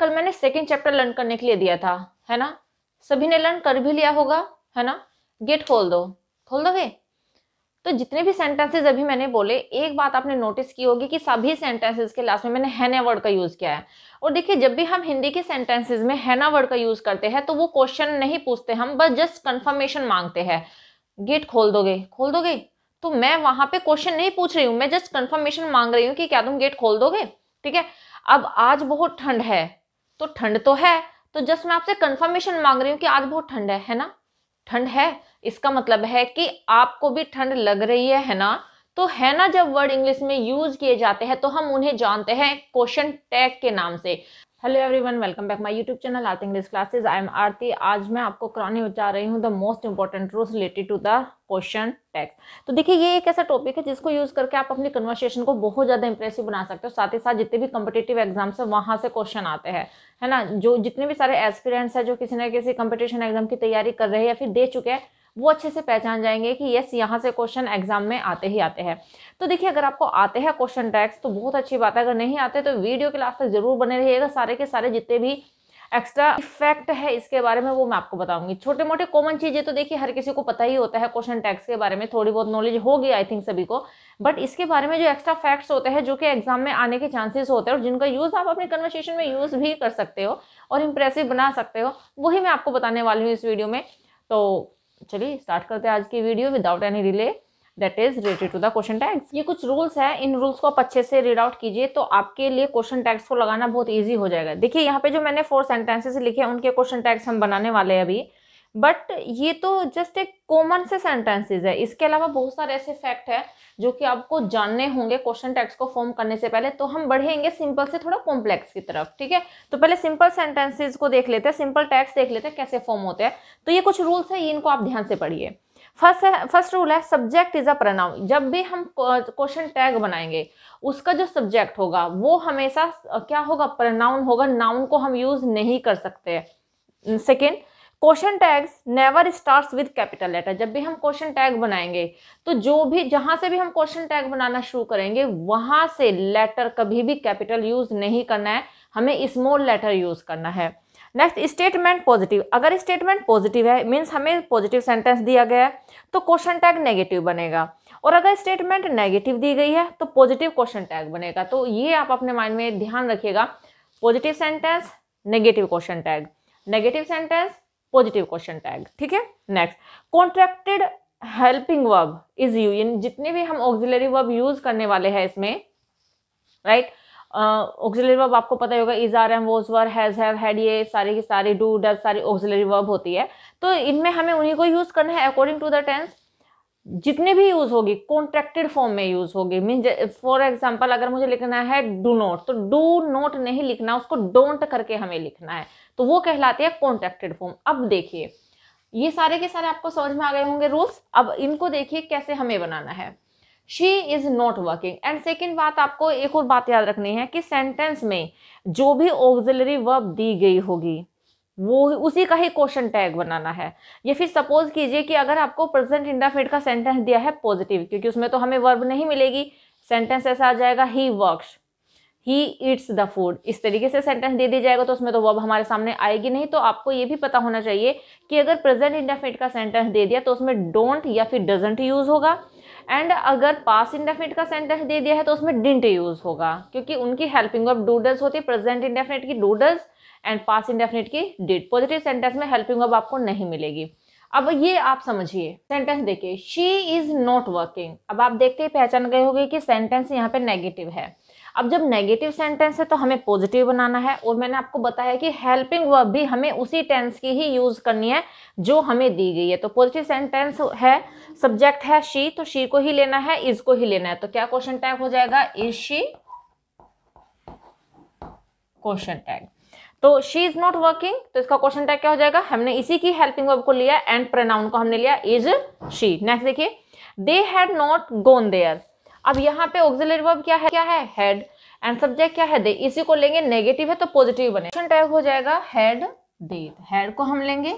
कल मैंने second chapter learn करने के लिए दिया था है ना सभी ने लर्न कर भी लिया होगा है ना गेट खोल दो खोल दोगे तो जितने भी सेंटेंसेज अभी मैंने बोले एक बात आपने नोटिस की होगी कि सभी सेंटेंसेज के लास्ट में मैंने हैना वर्ड का यूज़ किया है और देखिए जब भी हम हिंदी के सेंटेंसेज में हैना वर्ड का यूज़ करते हैं तो वो क्वेश्चन नहीं पूछते हम बस जस्ट कंफर्मेशन मांगते हैं गेट खोल दोगे खोल दोगे तो मैं वहाँ पे क्वेश्चन नहीं पूछ रही हूँ मैं जस्ट कन्फर्मेशन मांग रही हूँ कि क्या तुम गेट खोल दोगे ठीक है अब आज बहुत ठंड है तो ठंड तो है तो जस्ट मैं आपसे कंफर्मेशन मांग रही हूँ कि आज बहुत ठंड है है ना ठंड है इसका मतलब है कि आपको भी ठंड लग रही है है ना तो है ना जब वर्ड इंग्लिश में यूज किए जाते हैं तो हम उन्हें जानते हैं क्वेश्चन टैग के नाम से hello everyone welcome back my YouTube channel Arth English classes I am Aarti आज मैं आपको कराने जा रही हूँ the most important rules related to the question tags तो देखिए ये एक ऐसा टॉपिक है जिसको यूज करके आप अपनी कन्वर्सेशन को बहुत ज्यादा इंप्रेसिव बना सकते हो साथ ही साथ जितने भी कम्पिटेटिव एग्जाम्स है वहाँ से क्वेश्चन आते हैं है ना जो जितने भी सारे एक्सपीरियंस हैं जो किसी ना किसी कम्पिटिशन एग्जाम की तैयारी कर रहे हैं या फिर दे चुके हैं वो अच्छे से पहचान जाएंगे कि यस यहाँ से क्वेश्चन एग्जाम में आते ही आते हैं तो देखिए अगर आपको आते हैं क्वेश्चन टैक्स तो बहुत अच्छी बात है अगर नहीं आते तो वीडियो के लास्ट तक जरूर बने रहिएगा सारे के सारे जितने भी एक्स्ट्रा इफेक्ट है इसके बारे में वो मैं आपको बताऊंगी छोटे मोटे कॉमन चीज़ें तो देखिए हर किसी को पता ही होता है क्वेश्चन टैक्स के बारे में थोड़ी बहुत नॉलेज होगी आई थिंक सभी को बट इसके बारे में जो एक्स्ट्रा फैक्ट्स होते हैं जो कि एग्जाम में आने के चांसेस होते हैं और जिनका यूज़ आप अपने कन्वर्सेशन में यूज़ भी कर सकते हो और इम्प्रेसिव बना सकते हो वही मैं आपको बताने वाली हूँ इस वीडियो में तो चलिए स्टार्ट करते हैं आज की video without any delay that is related to the question tags ये कुछ रूल्स हैं इन रूल्स को आप अच्छे से रीड आउट कीजिए तो आपके लिए क्वेश्चन टैग्स को लगाना बहुत ईजी हो जाएगा देखिए यहाँ पे जो मैंने फोर सेंटेंसेस लिखे उनके क्वेश्चन टैग्स हम बनाने वाले हैं अभी बट ये तो जस्ट एक कॉमन से सेंटेंसेज है इसके अलावा बहुत सारे ऐसे फैक्ट है जो कि आपको जानने होंगे क्वेश्चन टैक्स को फॉर्म करने से पहले तो हम बढ़ेंगे सिंपल से थोड़ा कॉम्प्लेक्स की तरफ ठीक है तो पहले सिंपल सेंटेंसेस को देख लेते हैं सिंपल टैक्स देख लेते हैं कैसे फॉर्म होते हैं तो ये कुछ रूल्स है इनको आप ध्यान से पढ़िए फर्स्ट है फर्स्ट रूल है सब्जेक्ट इज अ प्रनाउन जब भी हम क्वेश्चन टैग बनाएंगे उसका जो सब्जेक्ट होगा वो हमेशा क्या होगा प्रनाउन होगा नाउन को हम यूज नहीं कर सकते second question tags never starts with capital letter जब भी हम क्वेश्चन टैग बनाएंगे तो जो भी जहां से भी हम क्वेश्चन टैग बनाना शुरू करेंगे वहां से लेटर कभी भी कैपिटल यूज नहीं करना है हमें स्मॉल लेटर यूज करना है नेक्स्ट स्टेटमेंट पॉजिटिव अगर स्टेटमेंट पॉजिटिव है मीन्स हमें पॉजिटिव सेंटेंस दिया गया है तो क्वेश्चन टैग नेगेटिव बनेगा और अगर स्टेटमेंट नेगेटिव दी गई है तो पॉजिटिव क्वेश्चन टैग बनेगा तो ये आप अपने माइंड में ध्यान रखिएगा positive sentence negative question tag negative sentence positive question tag ठीक है next contracted helping verb is you यानी जितने भी हम ऑक्सिलरी वर्ब यूज करने वाले हैं इसमें राइट ऑक्सिलरी वर्ब आपको पता होगा is are am was were has have had ये सारी की सारी डू डर सारी ऑक्सिलरी वर्ब होती है तो इनमें हमें उन्हीं को यूज करना है अकॉर्डिंग टू द टेंस जितने भी यूज होगी कॉन्ट्रैक्टेड फॉर्म में यूज होगी मीन फॉर एग्जाम्पल अगर मुझे लिखना है डू नॉट तो डू नॉट नहीं लिखना उसको डोंट करके हमें लिखना है तो वो कहलाते हैं कॉन्ट्रैक्टेड फॉर्म अब देखिए ये सारे के सारे आपको समझ में आ गए होंगे रूल्स अब इनको देखिए कैसे हमें बनाना है she is not working and second बात आपको एक और बात याद रखनी है कि सेंटेंस में जो भी ऑक्जिलरी वर्ब दी गई होगी वो उसी का ही क्वेश्चन टैग बनाना है या फिर सपोज कीजिए कि अगर आपको प्रेजेंट इंडाफेड का सेंटेंस दिया है पॉजिटिव क्योंकि उसमें तो हमें वर्ब नहीं मिलेगी सेंटेंस ऐसा आ जाएगा he works he eats the food इस तरीके से सेंटेंस दे दिया जाएगा तो उसमें तो वब हमारे सामने आएगी नहीं तो आपको ये भी पता होना चाहिए कि अगर प्रेजेंट इंडेफिनिट का सेंटेंस दे दिया तो उसमें डोंट या फिर डजेंट यूज़ होगा एंड अगर पास इंडेफिनिट का सेंटेंस दे दिया है तो उसमें डिंट यूज़ होगा क्योंकि उनकी हेल्पिंग वर्ब डूडल्स होती है प्रेजेंट इंडेफिनिट की डूडल्स एंड पास इंडेफिनिट की डिट पॉजिटिव सेंटेंस में हेल्पिंग वर्ब आपको नहीं मिलेगी अब ये आप समझिए सेंटेंस देखिए शी इज़ नॉट वर्किंग अब आप देखते ही पहचान गए होगी कि सेंटेंस यहाँ पे नेगेटिव है अब जब नेगेटिव सेंटेंस है तो हमें पॉजिटिव बनाना है और मैंने आपको बताया कि हेल्पिंग वर्ब भी हमें उसी टेंस की ही यूज़ करनी है जो हमें दी गई है तो पॉजिटिव सेंटेंस है सब्जेक्ट है शी तो शी को ही लेना है इज को ही लेना है तो क्या क्वेश्चन टैग हो जाएगा इज शी क्वेश्चन टैग तो शी इज नॉट वर्किंग तो इसका क्वेश्चन टैग क्या हो जाएगा हमने इसी की हेल्पिंग वर्ब को लिया एंड प्रोनाउन को हमने लिया इज शी नेक्स्ट देखिए they had not gone there अब यहाँ पे ऑक्सिलरी वर्ब क्या है क्या है हेड एंड सब्जेक्ट क्या है दे इसी को लेंगे नेगेटिव है तो पॉजिटिव बने टैग हो जाएगा हेड दे हेड को हम लेंगे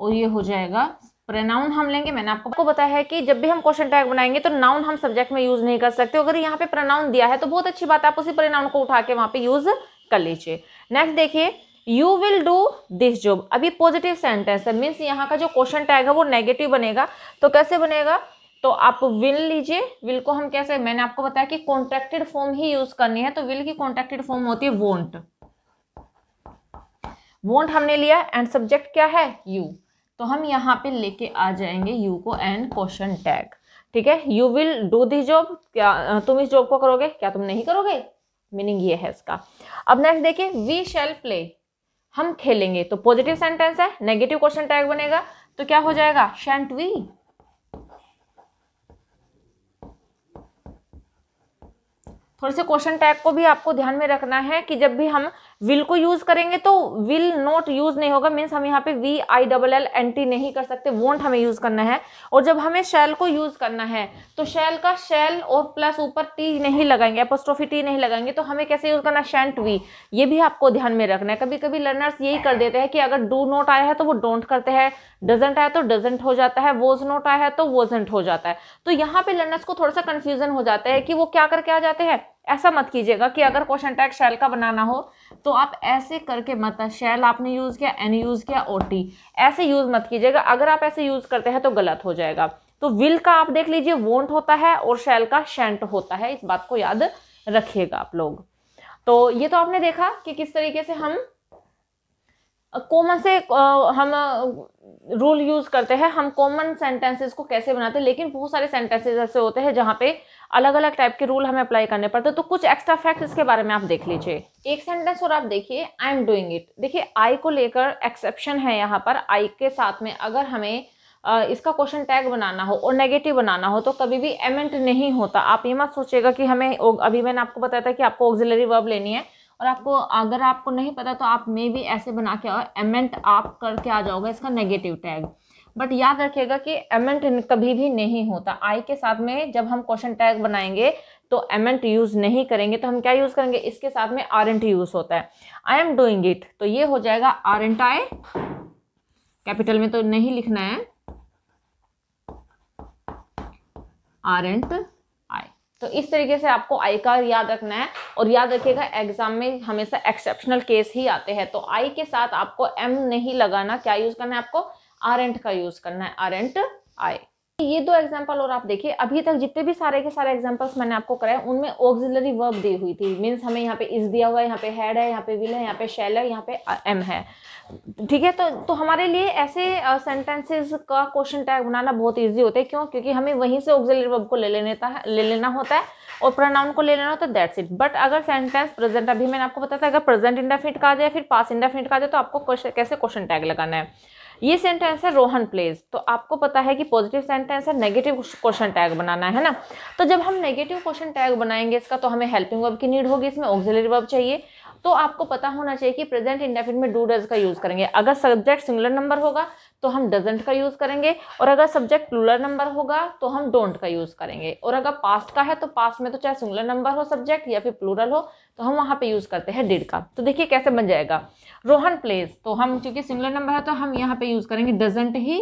और ये हो जाएगा प्रोनाउन हम लेंगे मैंने आपको बताया है कि जब भी हम क्वेश्चन टैग बनाएंगे तो नाउन हम सब्जेक्ट में यूज नहीं कर सकते अगर यहाँ पे प्रोनाउन दिया है तो बहुत अच्छी बात है आप उसी प्रोनाउन को उठा के वहाँ पे यूज कर लीजिए नेक्स्ट देखिए you will do this job अभी पॉजिटिव सेंटेंस है मीन्स यहाँ का जो क्वेश्चन टैग है वो नेगेटिव बनेगा तो कैसे बनेगा तो आप विल लीजिए विल को हम कैसे मैंने आपको बताया कि कॉन्ट्रेक्टेड फॉर्म ही यूज करनी है तो विल की कॉन्ट्रेक्टेड फॉर्म होती है वोंट वोंट हमने लिया एंड सब्जेक्ट क्या है यू तो हम यहाँ पे लेके आ जाएंगे यू को एंड क्वेश्चन टैग ठीक है you will do this job क्या तुम इस जॉब को करोगे क्या तुम नहीं करोगे मीनिंग ये है इसका अब नेक्स्ट देखिए वी शेल प्ले हम खेलेंगे तो पॉजिटिव सेंटेंस है नेगेटिव क्वेश्चन टैग बनेगा तो क्या हो जाएगा शेंट वी थोड़े से क्वेश्चन टैग को भी आपको ध्यान में रखना है कि जब भी हम विल को यूज करेंगे तो विल नॉट यूज नहीं होगा मीन्स हम यहाँ पे V I double L N T नहीं कर सकते वोंट हमें यूज करना है और जब हमें शेल को यूज करना है तो शेल का शेल और प्लस ऊपर टी नहीं लगाएंगे अपोस्ट्रोफी टी नहीं लगाएंगे तो हमें कैसे यूज करना शेंट वी ये भी आपको ध्यान में रखना है कभी कभी लर्नर्स यही कर देते हैं कि अगर डू नॉट आया है तो वो डोंट करते हैं डजेंट आया तो डजेंट हो जाता है वोज नॉट आया है तो वोजेंट हो जाता है तो यहाँ पे लर्नर्स को थोड़ा सा कंफ्यूजन हो जाता है कि वो क्या करके आ जाते हैं ऐसा मत कीजिएगा कि अगर क्वेश्चन टैग शैल का बनाना हो तो आप ऐसे करके मत शैल आपने यूज़ किया एन यूज़ किया ओ टी ऐसे यूज़ मत कीजिएगा अगर आप ऐसे यूज़ करते हैं तो गलत हो जाएगा तो विल का आप देख लीजिए वोंट होता है और शैल का शेंट होता है इस बात को याद रखिएगा आप लोग तो ये तो आपने देखा कि किस तरीके से हम कॉमन से हम रूल यूज करते हैं हम कॉमन सेंटेंसेस को कैसे बनाते हैं लेकिन बहुत सारे सेंटेंसेस ऐसे होते हैं जहाँ पे अलग अलग टाइप के रूल हमें अप्लाई करने पड़ते हैं तो कुछ एक्स्ट्रा फैक्ट इसके बारे में आप देख लीजिए एक सेंटेंस और आप देखिए आई एम डूइंग इट देखिए आई को लेकर एक्सेप्शन है यहाँ पर आई के साथ में अगर हमें इसका क्वेश्चन टैग बनाना हो और नेगेटिव बनाना हो तो कभी भी एमेंट नहीं होता आप ये मत सोचेगा कि हमें अभी मैंने आपको बताया था कि आपको ऑक्जिलरी वर्ब लेनी है और आपको अगर आपको नहीं पता तो आप मे भी ऐसे बना के और एमेंट आप करके आ जाओगे इसका नेगेटिव टैग बट याद रखिएगा कि एमेंट कभी भी नहीं होता आई के साथ में जब हम क्वेश्चन टैग बनाएंगे तो एमेंट यूज़ नहीं करेंगे तो हम क्या यूज़ करेंगे इसके साथ में आर एंट यूज़ होता है आई एम डूइंग इट तो ये हो जाएगा आर एंट आई कैपिटल में तो नहीं लिखना है आर एंट आई तो इस तरीके से आपको आई का याद रखना है और याद रखिएगा एग्जाम में हमेशा एक्सेप्शनल केस ही आते हैं तो आई के साथ आपको एम नहीं लगाना क्या यूज़ करना है आपको आरेंट का यूज करना है आरेंट आए ये दो एग्जाम्पल और आप देखिए अभी तक जितने भी सारे के सारे एग्जाम्पल्स मैंने आपको कराए उनमें ऑक्सिलरी वर्ब दी हुई थी मीन्स हमें यहाँ पे इज दिया हुआ है यहाँ पे हेड है यहाँ पे विल है यहाँ पे शेल है यहाँ पे एम है ठीक है तो तो हमारे लिए ऐसे सेंटेंसेस का क्वेश्चन टैग बनाना बहुत ईजी होता है क्यों क्योंकि हमें वहीं से ऑक्सिलरी वर्ब को ले लेता है ले लेना होता है और प्रोनाउन को ले लेना होता है दैट्स इट बट अगर सेंटेंस प्रेजेंट अभी मैंने आपको बताया था अगर प्रेजेंट इंडेफिनिट का आ जाए फिर पास इंडेफिनिट का आ जाए तो आपको कैसे क्वेश्चन टैग लगाना है ये सेंटेंस है रोहन प्लेज तो आपको पता है कि पॉजिटिव सेंटेंस है नेगेटिव क्वेश्चन टैग बनाना है ना तो जब हम नेगेटिव क्वेश्चन टैग बनाएंगे इसका तो हमें हेल्पिंग वर्ब की नीड होगी इसमें ऑक्सिलरी वर्ब चाहिए तो आपको पता होना चाहिए कि प्रेजेंट इंडेफिनिट में डू डज का यूज़ करेंगे अगर सब्जेक्ट सिंगुलर नंबर होगा तो हम डजेंट का यूज़ करेंगे और अगर सब्जेक्ट प्लूलर नंबर होगा तो हम डोंट का यूज़ करेंगे और अगर पास्ट का है तो पास्ट में तो चाहे सिंगुलर नंबर हो सब्जेक्ट या फिर प्लूरल हो तो हम वहां पे यूज़ करते हैं डिड का तो देखिए कैसे बन जाएगा रोहन प्लेस तो हम चूंकि सिंगुलर नंबर है तो हम यहाँ पे यूज़ करेंगे डजेंट ही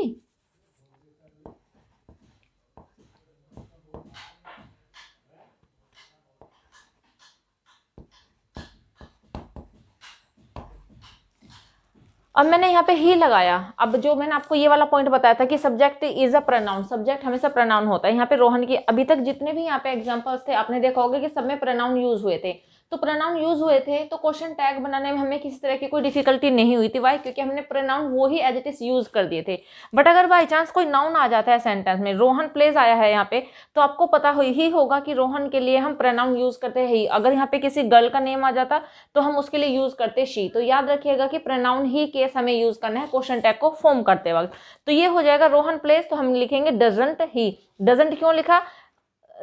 और मैंने यहाँ पे ही लगाया अब जो मैंने आपको ये वाला पॉइंट बताया था कि subject is a pronoun subject हमेशा प्रनाउन होता है यहाँ पे रोहन की अभी तक जितने भी यहाँ पे एग्जांपल्स थे आपने देखा होगा कि सब में प्रनाउन यूज हुए थे तो प्रोनाउन यूज हुए थे तो क्वेश्चन टैग बनाने में हमें किसी तरह की कोई डिफिकल्टी नहीं हुई थी वाई क्योंकि हमने प्रोनाउन वो ही एज इट इज यूज कर दिए थे बट अगर बाई चांस कोई नाउन आ जाता है सेंटेंस में रोहन प्लेस आया है यहाँ पे तो आपको पता हो ही होगा कि रोहन के लिए हम प्रोनाउन यूज करते हैं ही अगर यहाँ पे किसी गर्ल का नेम आ जाता तो हम उसके लिए यूज करते शी तो याद रखिएगा कि प्रोनाउन ही केस हमें यूज करना है क्वेश्चन टैग को फॉर्म करते वक्त तो ये हो जाएगा रोहन प्लेस तो हम लिखेंगे डजेंट ही डजेंट क्यों लिखा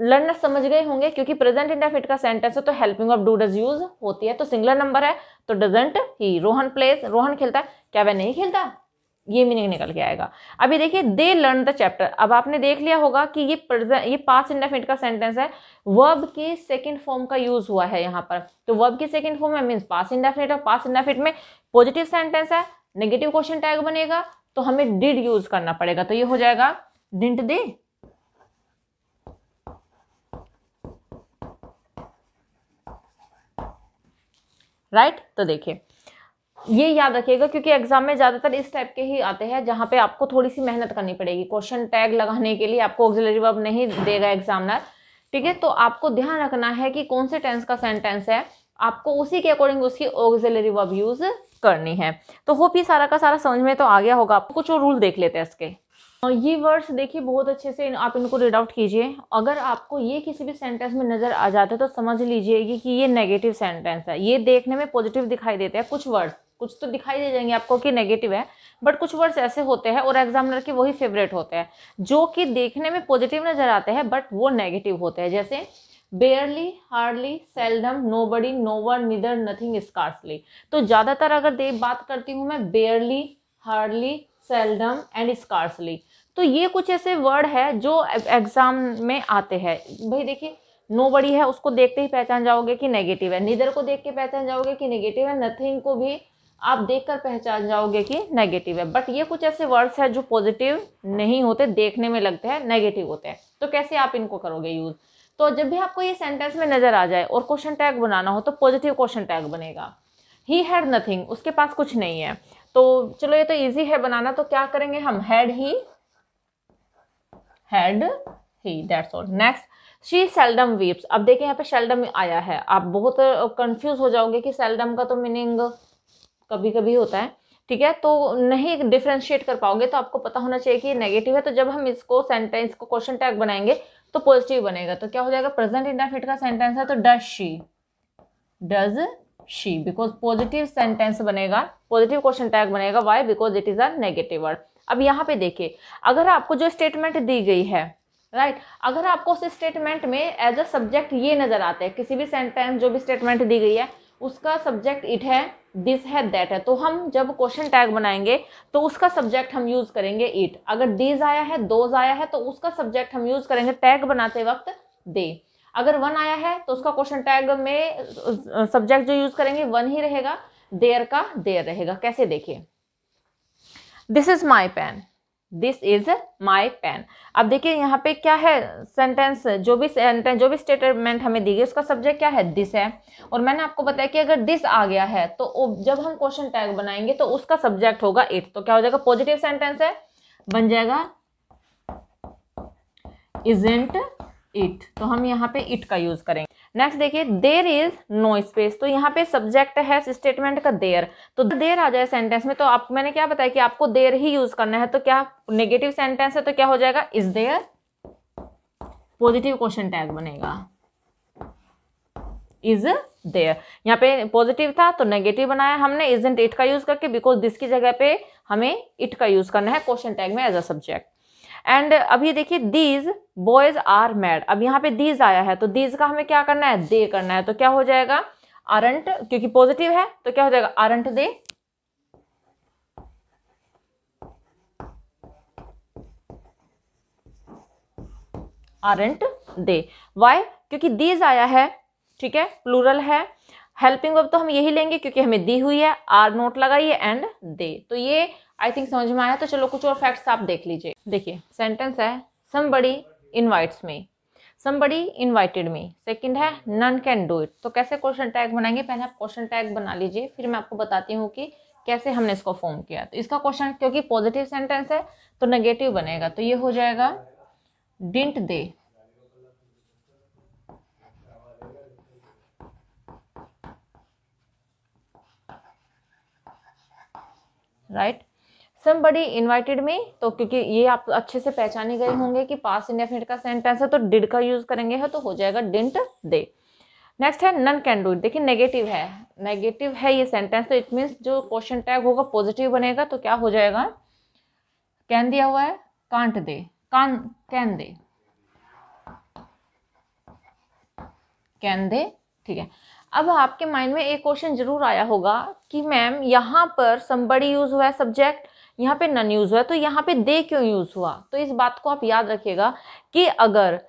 लर्नर समझ गए होंगे क्योंकि प्रेजेंट इंडेफिनिट का सेंटेंस है तो helping of do does use होती है तो सिंगुलर नंबर है तो doesn't he Rohan plays Rohan खेलता है क्या वह नहीं खेलता ये मीनिंग निकल के आएगा अभी देखिए दे लर्न द चैप्टर अब आपने देख लिया होगा कि ये ये पास इंडेफिनिट का सेंटेंस है वर्ब के सेकंड फॉर्म का यूज हुआ है यहाँ पर तो वर्ब के सेकंड फॉर्म है मीन्स पास इंडेफिनिट और पास इंडेफिनिट में पॉजिटिव सेंटेंस है नेगेटिव क्वेश्चन टैग बनेगा तो हमें डिड यूज करना पड़ेगा तो ये हो जाएगा डिंट दे राइट तो देखिए ये याद रखिएगा क्योंकि एग्जाम में ज़्यादातर इस टाइप के ही आते हैं जहां पे आपको थोड़ी सी मेहनत करनी पड़ेगी क्वेश्चन टैग लगाने के लिए आपको ऑक्सिलरी वर्ब नहीं देगा एग्जामिनर ठीक है तो आपको ध्यान रखना है कि कौन से टेंस का सेंटेंस है आपको उसी के अकॉर्डिंग उसकी ऑक्सिलरी वर्ब यूज़ करनी है तो होप ये सारा का सारा समझ में तो आ गया होगा आपको कुछ और रूल देख लेते हैं इसके ये वर्ड्स देखिए बहुत अच्छे से आप इनको रीड आउट कीजिए अगर आपको ये किसी भी सेंटेंस में नज़र आ जाता है तो समझ लीजिए कि ये नेगेटिव सेंटेंस है ये देखने में पॉजिटिव दिखाई देते हैं कुछ वर्ड्स कुछ तो दिखाई दे जाएंगे आपको कि नेगेटिव है बट कुछ वर्ड्स ऐसे होते हैं और एग्जामिनर के वही फेवरेट होते हैं जो कि देखने में पॉजिटिव नज़र आते हैं बट वो नेगेटिव होते हैं जैसे barely hardly seldom nobody no neither nothing scarcely तो ज़्यादातर अगर दे बात करती हूँ मैं barely hardly seldom and scarcely तो ये कुछ ऐसे वर्ड है जो एग्ज़ाम में आते हैं भाई देखिए नो बड़ी है उसको देखते ही पहचान जाओगे कि नेगेटिव है निदर को देख के पहचान जाओगे कि नेगेटिव है नथिंग को भी आप देखकर पहचान जाओगे कि नेगेटिव है बट ये कुछ ऐसे वर्ड्स हैं जो पॉजिटिव नहीं होते देखने में लगते हैं नेगेटिव होते हैं तो कैसे आप इनको करोगे यूज़ तो जब भी आपको ये सेंटेंस में नज़र आ जाए और क्वेश्चन टैग बनाना हो तो पॉजिटिव क्वेश्चन टैग बनेगा ही हैड नथिंग उसके पास कुछ नहीं है तो चलो ये तो इजी है बनाना तो क्या करेंगे हम had he had he that's all next she seldom weeps अब देखिए यहाँ पे सेल्डम आया है आप बहुत कंफ्यूज हो जाओगे कि सेल्डम का तो मीनिंग कभी कभी होता है ठीक है तो नहीं डिफ्रेंशिएट कर पाओगे तो आपको पता होना चाहिए कि नेगेटिव है तो जब हम इसको सेंटेंस को क्वेश्चन टैग बनाएंगे तो पॉजिटिव बनेगा तो क्या हो जाएगा प्रेजेंट इंडाफिट का सेंटेंस है तो does she does she because positive sentence बनेगा पॉजिटिव क्वेश्चन टैग बनेगा why because it is a negative word अब यहाँ पे देखिए अगर आपको जो स्टेटमेंट दी गई है राइट right? अगर आपको उस स्टेटमेंट में एज अ सब्जेक्ट ये नज़र आते हैं किसी भी सेंटेंस जो भी स्टेटमेंट दी गई है उसका सब्जेक्ट इट है दिस है दैट है तो हम जब क्वेश्चन टैग बनाएंगे तो उसका सब्जेक्ट हम यूज़ करेंगे इट अगर डीज आया है दोज आया है तो उसका सब्जेक्ट हम यूज़ करेंगे टैग बनाते वक्त दे अगर वन आया है तो उसका क्वेश्चन टैग में सब्जेक्ट जो यूज करेंगे वन ही रहेगा देयर का देयर रहेगा कैसे देखिए this is my pen this is my pen अब देखिए यहाँ पे क्या है सेंटेंस जो भी सेंटेंस जो भी स्टेटमेंट हमें दी गई उसका सब्जेक्ट क्या है दिस है और मैंने आपको बताया कि अगर दिस आ गया है तो जब हम क्वेश्चन टैग बनाएंगे तो उसका सब्जेक्ट होगा इट तो क्या हो जाएगा पॉजिटिव सेंटेंस है बन जाएगा इजेंट इट तो हम यहाँ पे इट का यूज करेंगे नेक्स्ट देखिए देर इज नो स्पेस तो यहाँ पे सब्जेक्ट है स्टेटमेंट का देर तो देर आ जाए सेंटेंस में तो आप मैंने क्या बताया कि आपको देर ही यूज करना है तो क्या नेगेटिव सेंटेंस है तो क्या हो जाएगा is there positive question tag बनेगा इज देयर यहाँ पे पॉजिटिव था तो नेगेटिव बनाया हमने इज इट का यूज करके बिकॉज दिस की जगह पे हमें इट का यूज करना है क्वेश्चन टैग में एज अ सब्जेक्ट एंड अभी देखिए दीज बॉयज आर मैड अब यहाँ पे दीज आया है तो दीज का हमें क्या करना है दे करना है तो क्या हो जाएगा आरंट क्योंकि पॉजिटिव है तो क्या हो जाएगा aren't they aren't they why क्योंकि दीज आया है ठीक है प्लूरल है हेल्पिंग वर्ब तो हम यही लेंगे क्योंकि हमें दी हुई है आर नोट लगाइए एंड दे तो ये आई थिंक समझ में आया तो चलो कुछ और फैक्ट्स आप देख लीजिए देखिए सेंटेंस है बड़ी invites me body invited me second है नन कैन डू इट तो कैसे क्वेश्चन टैग बनाएंगे पहले आप क्वेश्चन टैग बना लीजिए फिर मैं आपको बताती हूँ कि कैसे हमने इसको फॉर्म किया तो इसका क्वेश्चन क्योंकि पॉजिटिव सेंटेंस है तो नेगेटिव बनेगा तो ये हो जाएगा didn't they right right? Somebody invited me तो क्योंकि ये आप अच्छे से पहचाने गए होंगे कि पास इंडेफिनेट का सेंटेंस है तो डिड का यूज करेंगे है तो हो जाएगा डिंट दे नेक्स्ट है नन कैन डू इट देखिए नेगेटिव है नेगेटिव है ये सेंटेंस तो इट मीन्स जो क्वेश्चन टैग होगा पॉजिटिव बनेगा तो क्या हो जाएगा कैन दिया हुआ है can't they can can they can they ठीक है अब आपके माइंड में एक क्वेश्चन जरूर आया होगा कि मैम यहाँ पर संबड़ी यूज हुआ है सब्जेक्ट यहाँ पे नन यूज़ हुआ है तो यहाँ पे दे क्यों यूज़ हुआ तो इस बात को आप याद रखिएगा कि अगर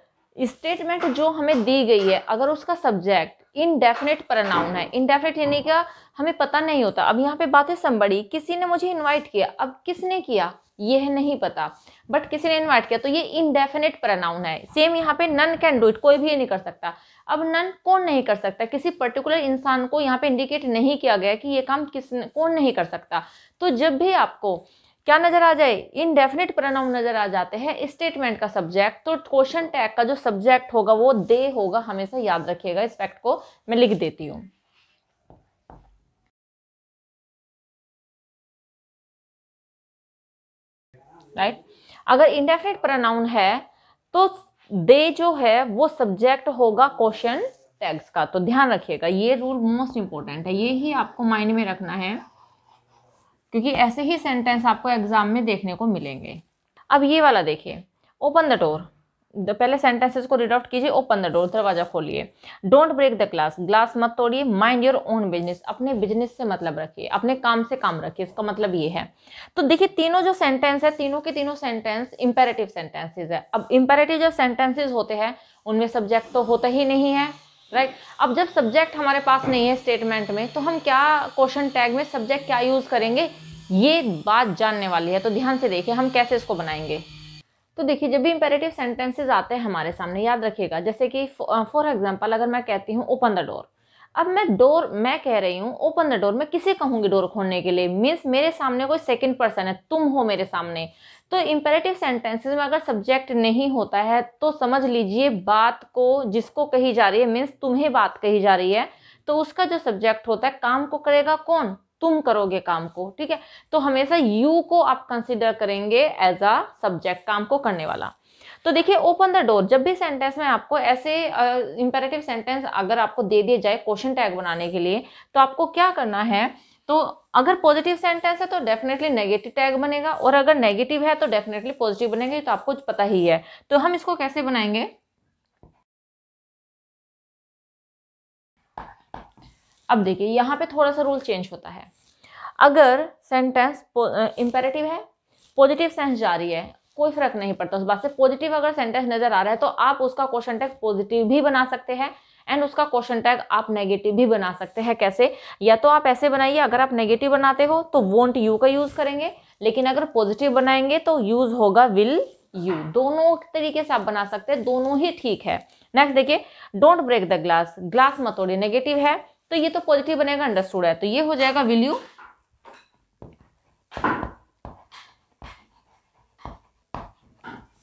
स्टेटमेंट जो हमें दी गई है अगर उसका सब्जेक्ट इनडेफिनेट प्रनाउन है इनडेफिनेट यानी क्या हमें पता नहीं होता अब यहाँ पे बातें संबड़ी किसी ने मुझे इन्वाइट किया अब किसने किया यह नहीं पता बट किसी ने इन्वाइट किया तो ये इनडेफिनेट प्रनाउन है सेम यहाँ पे नन कैन डू इट कोई भी नहीं कर सकता अब नन कौन नहीं कर सकता किसी पर्टिकुलर इंसान को यहाँ पे इंडिकेट नहीं किया गया कि ये काम किस कौन नहीं कर सकता तो जब भी आपको क्या नजर आ जाए इनडेफिनेट प्रनाउन नजर आ जाते हैं स्टेटमेंट का सब्जेक्ट तो क्वेश्चन टैग का जो सब्जेक्ट होगा वो दे होगा हमेशा याद रखिएगा इस फैक्ट को मैं लिख देती हूँ राइट अगर इंडेफिनेट प्रनाउन है तो दे जो है वो सब्जेक्ट होगा क्वेश्चन टैग्स का तो ध्यान रखिएगा ये रूल मोस्ट इंपॉर्टेंट है ये ही आपको माइंड में रखना है क्योंकि ऐसे ही सेंटेंस आपको एग्जाम में देखने को मिलेंगे अब ये वाला देखिए ओपन द डोर पहले सेंटेंसेस को रीड आउट कीजिए ओपन द डोर दरवाजा खोलिए don't break the glass glass मत तोड़िए माइंड योर ओन बिजनेस अपने बिजनेस से मतलब रखिए अपने काम से काम रखिए इसका मतलब ये है तो देखिए तीनों जो सेंटेंस है तीनों के तीनों सेंटेंस इंपेरेटिव सेंटेंसेज है अब इम्पेरेटिव जो सेंटेंसेज होते हैं उनमें सब्जेक्ट तो होता ही नहीं है राइट right? अब जब सब्जेक्ट हमारे पास नहीं है स्टेटमेंट में तो हम क्या क्वेश्चन टैग में सब्जेक्ट क्या यूज़ करेंगे ये बात जानने वाली है तो ध्यान से देखिए हम कैसे इसको बनाएंगे तो देखिए जब भी इंपेरेटिव सेंटेंसेज आते हैं हमारे सामने याद रखिएगा जैसे कि फॉर एग्जाम्पल uh, अगर मैं कहती हूँ ओपन द डोर अब मैं डोर मैं कह रही हूँ ओपन द डोर मैं किसे कहूँगी डोर खोलने के लिए मीन्स मेरे सामने कोई सेकेंड पर्सन है तुम हो मेरे सामने तो इम्पेरेटिव सेंटेंसेस में अगर सब्जेक्ट नहीं होता है तो समझ लीजिए बात को जिसको कही जा रही है मीन्स तुम्हें बात कही जा रही है तो उसका जो सब्जेक्ट होता है काम को करेगा कौन तुम करोगे काम को ठीक है तो हमेशा यू को आप कंसिडर करेंगे एज अ सब्जेक्ट काम को करने वाला तो देखिए ओपन द डोर जब भी सेंटेंस में आपको ऐसे इंपेरेटिव सेंटेंस अगर आपको दे दिए जाए क्वेश्चन टैग बनाने के लिए तो आपको क्या करना है तो अगर पॉजिटिव सेंटेंस है तो डेफिनेटली नेगेटिव टैग बनेगा और अगर नेगेटिव है तो डेफिनेटली पॉजिटिव बनेंगे तो आपको पता ही है तो हम इसको कैसे बनाएंगे अब देखिए यहाँ पे थोड़ा सा रूल चेंज होता है अगर सेंटेंस इंपेरेटिव है पॉजिटिव सेंस जारी है कोई फर्क नहीं पड़ता उस बात से पॉजिटिव अगर सेंटेंस नजर आ रहा है तो आप उसका क्वेश्चन टैग पॉजिटिव भी बना सकते हैं एंड उसका क्वेश्चन टैग आप नेगेटिव भी बना सकते हैं कैसे या तो आप ऐसे बनाइए अगर आप नेगेटिव बनाते हो तो वोंट यू का यूज करेंगे लेकिन अगर पॉजिटिव बनाएंगे तो यूज होगा विल यू दोनों तरीके से आप बना सकते हैं दोनों ही ठीक है नेक्स्ट देखिए don't break the glass glass मत नेगेटिव है तो ये तो पॉजिटिव बनेगा अंडरस्टूड है तो ये हो जाएगा विल यू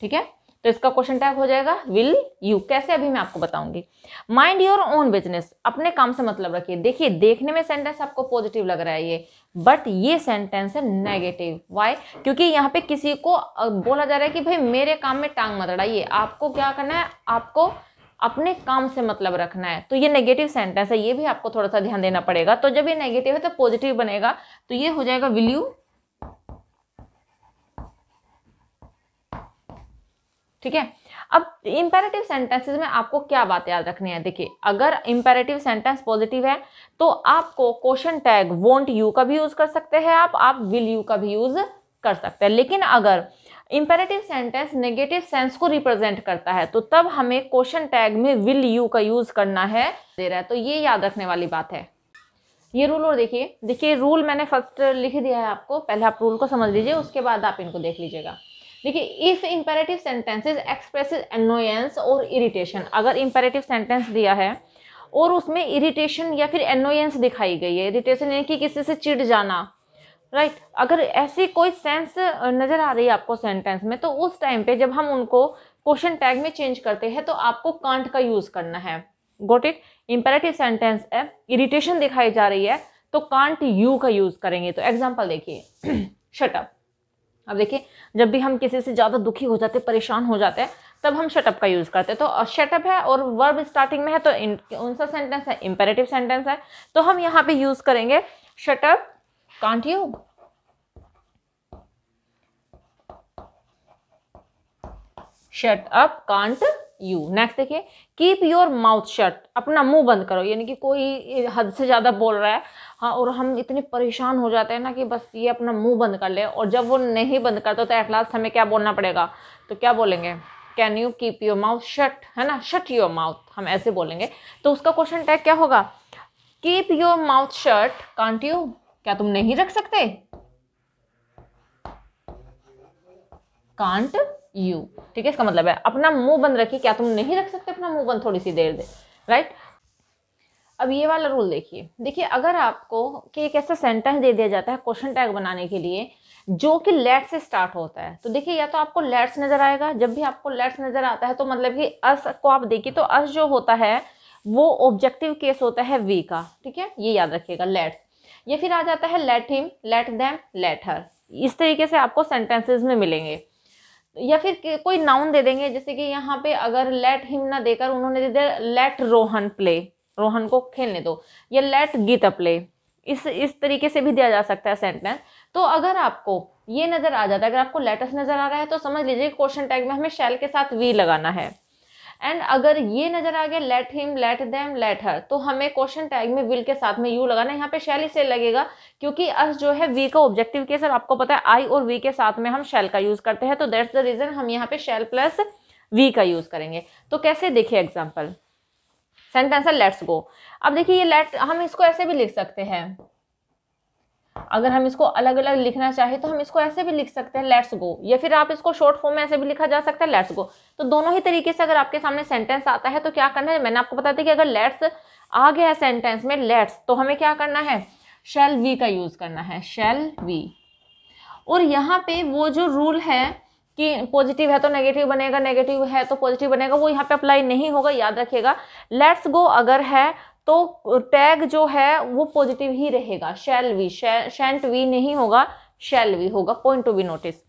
ठीक है तो इसका क्वेश्चन टैग हो जाएगा विल यू कैसे अभी मैं आपको बताऊंगी माइंड योर ओन बिजनेस अपने काम से मतलब रखिए देखिए देखने में सेंटेंस आपको पॉजिटिव लग रहा है ये बट ये सेंटेंस है नेगेटिव वाई क्योंकि यहाँ पे किसी को बोला जा रहा है कि भाई मेरे काम में टांग मत अड़ाइए आपको क्या करना है आपको अपने काम से मतलब रखना है तो ये नेगेटिव सेंटेंस है ये भी आपको थोड़ा सा ध्यान देना पड़ेगा तो जब ये नेगेटिव है तो पॉजिटिव बनेगा तो ये हो जाएगा विल यू ठीक है अब इम्पेरेटिव सेंटेंसेस में आपको क्या बात याद रखनी है देखिए अगर इंपेरेटिव सेंटेंस पॉजिटिव है तो आपको क्वेश्चन टैग वोंट यू का भी यूज़ कर सकते हैं आप आप विल यू का भी यूज़ कर सकते हैं लेकिन अगर इंपेरेटिव सेंटेंस नेगेटिव सेंस को रिप्रेजेंट करता है तो तब हमें क्वेश्चन टैग में विल यू का यूज़ करना है दे रहा है तो ये याद रखने वाली बात है ये रूल और देखिए देखिए रूल मैंने फर्स्ट लिख दिया है आपको पहले आप रूल को समझ लीजिए उसके बाद आप इनको देख लीजिएगा देखिए if imperative sentences express annoyance और इरिटेशन अगर इंपेरेटिव सेंटेंस दिया है और उसमें इरिटेशन या फिर एनोयंस दिखाई गई है इरिटेशन यानी कि किसी से चिढ़ जाना राइट right? अगर ऐसी कोई सेंस नज़र आ रही है आपको सेंटेंस में तो उस टाइम पे जब हम उनको क्वेश्चन टैग में चेंज करते हैं तो आपको कांट का यूज़ करना है गोट इट इम्पेरेटिव सेंटेंस है इरिटेशन दिखाई जा रही है तो कांट यू का यूज़ करेंगे तो एग्जाम्पल देखिए शटअप अब देखिए जब भी हम किसी से ज़्यादा दुखी हो जाते परेशान हो जाते हैं तब हम शटअप का यूज़ करते हैं तो शटअप है और वर्ब स्टार्टिंग में है तो उनसा सेंटेंस है इम्पेरेटिव सेंटेंस है तो हम यहाँ पे यूज़ करेंगे shut up can't you shut up can't you next देखिए कीप योर माउथ शट अपना मुंह बंद करो यानी कि कोई हद से ज़्यादा बोल रहा है हाँ और हम इतने परेशान हो जाते हैं ना कि बस ये अपना मुंह बंद कर ले और जब वो नहीं बंद करते तो एट लास्ट हमें क्या बोलना पड़ेगा तो क्या बोलेंगे can you keep your mouth shut है ना शट योर माउथ हम ऐसे बोलेंगे तो उसका क्वेश्चन टैग क्या होगा keep your mouth shut can't you क्या तुम नहीं रख सकते कांट यू ठीक है इसका मतलब है अपना मुंह बंद रखिए क्या तुम नहीं रख सकते अपना मुंह बंद थोड़ी सी देर दे राइट अब ये वाला रूल देखिए देखिए अगर आपको कि एक ऐसा सेंटेंस दे दिया जाता है क्वेश्चन टैग बनाने के लिए जो कि लेट से स्टार्ट होता है तो देखिए या तो आपको लेट्स नज़र आएगा जब भी आपको लेट्स नज़र आता है तो मतलब कि अस को आप देखिए तो अस जो होता है वो ऑब्जेक्टिव केस होता है वी का ठीक है ये याद रखिएगा लेट्स या फिर आ जाता है let him let them let her इस तरीके से आपको सेंटेंसेज में मिलेंगे या फिर कोई नाउन दे देंगे जैसे कि यहाँ पे अगर लेट हिम ना देकर उन्होंने दे दिया लेट रोहन प्ले रोहन को खेलने दो या लेट गीता प्ले इस इस तरीके से भी दिया जा सकता है सेंटेंस तो अगर आपको ये नज़र आ जाता है अगर आपको लेटर्स नज़र आ रहा है तो समझ लीजिए क्वेश्चन टैग में हमें शैल के साथ वी लगाना है एंड अगर ये नजर आ गया let him let them let her तो हमें क्वेश्चन टैग में विल के साथ में यू लगाना यहाँ पे शैल इसे लगेगा क्योंकि अस जो है वी का ऑब्जेक्टिव केस और आपको पता है आई और वी के साथ में हम शैल का यूज करते हैं तो दैट्स द रीजन हम यहाँ पे शैल प्लस वी का यूज करेंगे तो कैसे देखिए एग्जाम्पल सेंटेंस लेट्स गो अब देखिए ये लेट हम इसको ऐसे भी लिख सकते हैं अगर हम इसको अलग अलग लिखना चाहे तो हम इसको ऐसे भी लिख सकते हैं लेट्स गो या फिर आप इसको शॉर्ट फॉर्म में ऐसे भी लिखा जा सकता है लेट्स गो तो दोनों ही तरीके से अगर आपके सामने सेंटेंस आता है तो क्या करना है मैंने आपको बताया कि अगर लेट्स आ गया है सेंटेंस में लेट्स तो हमें क्या करना है शेल वी का यूज़ करना है शेल वी और यहाँ पे वो जो रूल है कि पॉजिटिव है तो नेगेटिव बनेगा नेगेटिव है तो पॉजिटिव बनेगा वो यहाँ पे अप्लाई नहीं होगा याद रखिएगा लेट्स गो अगर है तो टैग जो है वो पॉजिटिव ही रहेगा शैल वी शेंट वी नहीं होगा शैल वी होगा पॉइंट टू बी नोटिस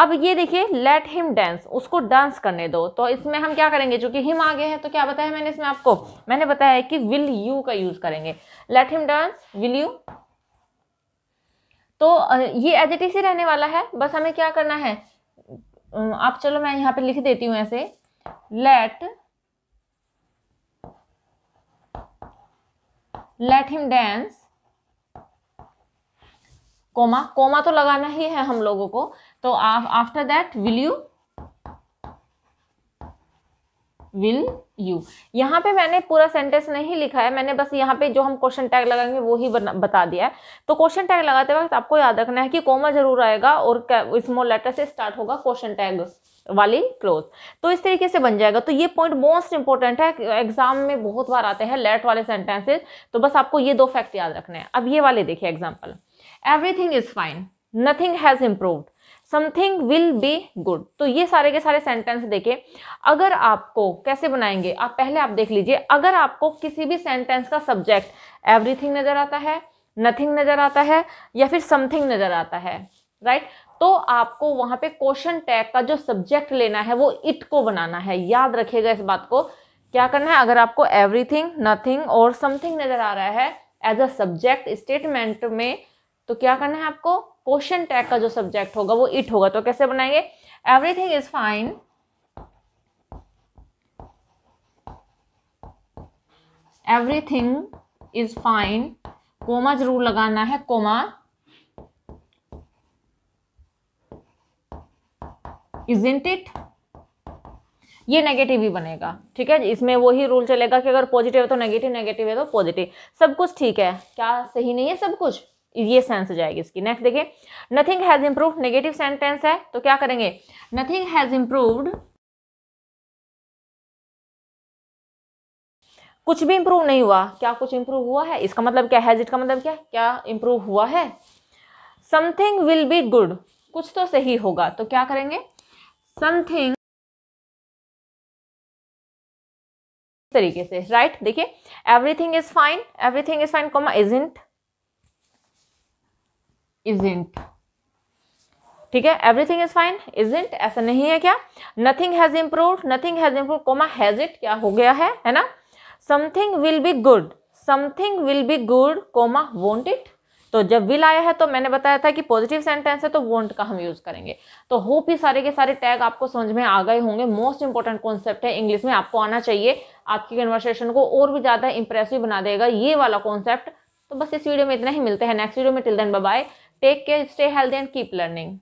अब ये देखिए लेट हिम डांस उसको डांस करने दो तो इसमें हम क्या करेंगे चूँकि हिम आगे है तो क्या बताया मैंने इसमें आपको मैंने बताया है कि विल यू का यूज़ करेंगे let him dance will you तो ये एज एजिटिव ही रहने वाला है बस हमें क्या करना है आप चलो मैं यहाँ पे लिख देती हूँ ऐसे let let him dance comma comma तो लगाना ही है हम लोगों को तो after that will you will you यहाँ पे मैंने पूरा सेंटेंस नहीं लिखा है मैंने बस यहाँ पे जो हम क्वेश्चन टैग लगाएंगे वो ही बता दिया है तो क्वेश्चन टैग लगाते वक्त आपको याद रखना है कि कोमा जरूर आएगा और स्मॉल लेटर से स्टार्ट होगा क्वेश्चन टैग वाली क्लोज तो इस तरीके से बन जाएगा तो ये पॉइंट मोस्ट इंपॉर्टेंट है एग्जाम में बहुत बार आते हैं लेट वाले सेंटेंसेज तो बस आपको ये दो फैक्ट याद रखने हैं अब ये वाले देखिए example everything is fine nothing has improved something will be good तो ये सारे के सारे सेंटेंस देखें अगर आपको कैसे बनाएंगे आप पहले आप देख लीजिए अगर आपको किसी भी सेंटेंस का सब्जेक्ट एवरीथिंग नज़र आता है नथिंग नज़र आता है या फिर समथिंग नज़र आता है राइट right? तो आपको वहां पे क्वेश्चन टैग का जो सब्जेक्ट लेना है वो इट को बनाना है याद रखिएगा इस बात को क्या करना है अगर आपको एवरीथिंग नथिंग और समथिंग नज़र आ रहा है एज अ सब्जेक्ट स्टेटमेंट में तो क्या करना है आपको क्वेश्चन टैग का जो सब्जेक्ट होगा वो इट होगा तो कैसे बनाएंगे everything is fine everything is fine comma जरूर लगाना है कोमा इजेंट इट ये नेगेटिव ही बनेगा ठीक है इसमें वही रूल चलेगा कि अगर पॉजिटिव है तो नेगेटिव नेगेटिव है तो पॉजिटिव सब कुछ ठीक है क्या सही नहीं है सब कुछ ये सेंस जाएगी इसकी नेक्स्ट देखिए nothing has improve negative sentence है तो क्या करेंगे नथिंग हैज इम्प्रूव्ड कुछ भी इंप्रूव नहीं हुआ क्या कुछ इंप्रूव हुआ है इसका मतलब क्या हैज इट का मतलब क्या क्या इंप्रूव हुआ है समथिंग विल बी गुड कुछ तो सही होगा तो क्या करेंगे समथिंग तरीके से राइट देखिए everything is fine everything is fine comma isn't isn't ठीक है एवरीथिंग इज फाइन इजेंट ऐसा नहीं है क्या nothing has improve nothing has improve comma has it क्या हो गया है है ना something will be good something will be good comma won't it तो जब विल आया है तो मैंने बताया था कि पॉजिटिव सेंटेंस है तो वोंट का हम यूज़ करेंगे तो होप ही सारे के सारे टैग आपको समझ में आ गए होंगे मोस्ट इंपॉर्टेंट कॉन्सेप्ट है इंग्लिश में आपको आना चाहिए आपकी कन्वर्सेशन को और भी ज़्यादा इंप्रेसिव बना देगा ये वाला कॉन्सेप्ट तो बस इस वीडियो में इतना ही मिलते हैं नेक्स्ट वीडियो में till then bye take care stay healthy and keep learning